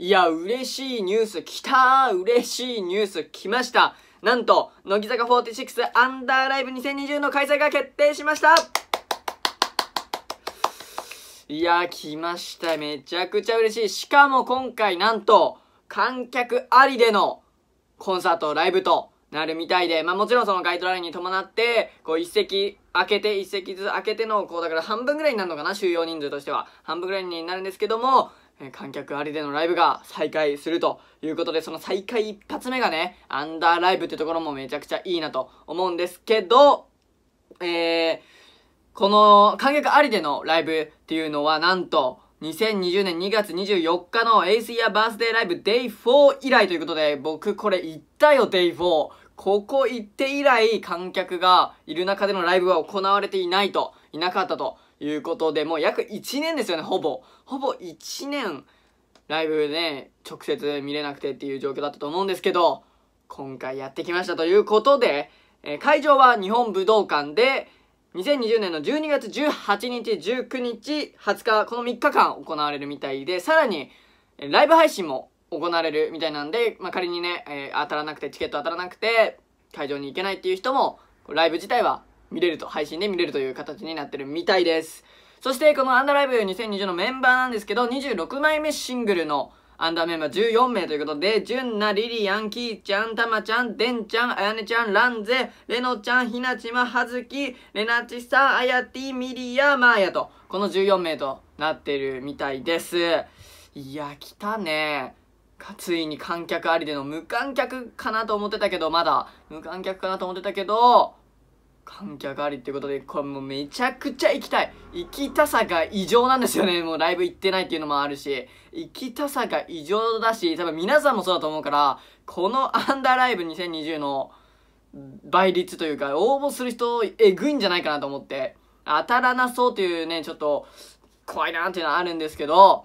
いや、嬉しいニュース来た嬉しいニュース来ましたなんと、乃木坂46アンダーライブ2020の開催が決定しましたいや、来ました。めちゃくちゃ嬉しい。しかも今回なんと、観客ありでのコンサート、ライブとなるみたいで、まあもちろんそのガイドラインに伴って、こう一席開けて、一席ずつ開けての、こうだから半分ぐらいになるのかな、収容人数としては。半分ぐらいになるんですけども、観客ありでのライブが再開するということで、その再開一発目がね、アンダーライブってところもめちゃくちゃいいなと思うんですけど、えー、この観客ありでのライブっていうのは、なんと、2020年2月24日のエイスイヤーバースデーライブ Day4 以来ということで、僕これ行ったよ Day4。ここ行って以来観客がいる中でのライブは行われていないと、いなかったと。いうことで、もう約1年ですよね、ほぼ。ほぼ1年、ライブで、ね、直接見れなくてっていう状況だったと思うんですけど、今回やってきましたということで、えー、会場は日本武道館で、2020年の12月18日、19日、20日、この3日間行われるみたいで、さらに、ライブ配信も行われるみたいなんで、まあ、仮にね、えー、当たらなくて、チケット当たらなくて、会場に行けないっていう人も、ライブ自体は見れると、配信で見れるという形になってるみたいです。そして、このアンダーライブ2020のメンバーなんですけど、26枚目シングルのアンダーメンバー14名ということで、ジュンナ、リリアン、キーちゃん、たまちゃん、デンちゃん、あやねちゃん、ランゼ、レノちゃん、ひなちま、はずき、レナチさアあやてィ、ミリア、マーヤと、この14名となってるみたいです。いや、来たね。ついに観客ありでの無観客かなと思ってたけど、まだ、無観客かなと思ってたけど、観客ありってことで、これもうめちゃくちゃ行きたい。行きたさが異常なんですよね。もうライブ行ってないっていうのもあるし、行きたさが異常だし、多分皆さんもそうだと思うから、このアンダーライブ2020の倍率というか、応募する人、えぐいんじゃないかなと思って、当たらなそうというね、ちょっと、怖いなっていうのはあるんですけど、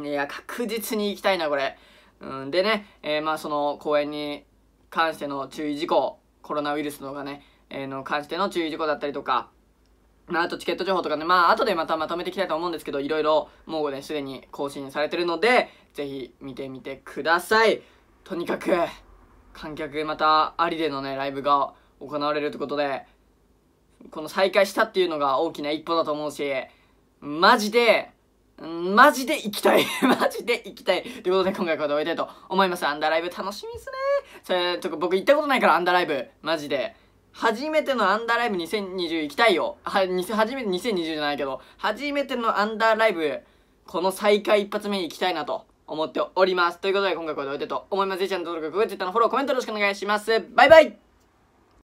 いや、確実に行きたいな、これ。うん、でね、えー、まあその公演に関しての注意事項、コロナウイルスのがね、えー、の関しての注意事項だったりとか、まあ、あとチケット情報とかね、まあ、後でまたまとめていきたいと思うんですけど、いろいろもうね、すでに更新されてるので、ぜひ見てみてください。とにかく、観客またありでのね、ライブが行われるってことで、この再開したっていうのが大きな一歩だと思うし、マジで、マジで行きたい マジで行きたいということで今回これで終えたいと思います。アンダーライブ楽しみですね。それ、とか僕行ったことないからアンダーライブ、マジで。初めてのアンダーライブ2020行きたいよ。は、初めて2020じゃないけど、初めてのアンダーライブ、この再開一発目に行きたいなと思っております。ということで今回これで終わりたいと思います。ぜひチャンネル登録、グッズ、t w i t t のフォロー、コメントよろしくお願いします。バイバイ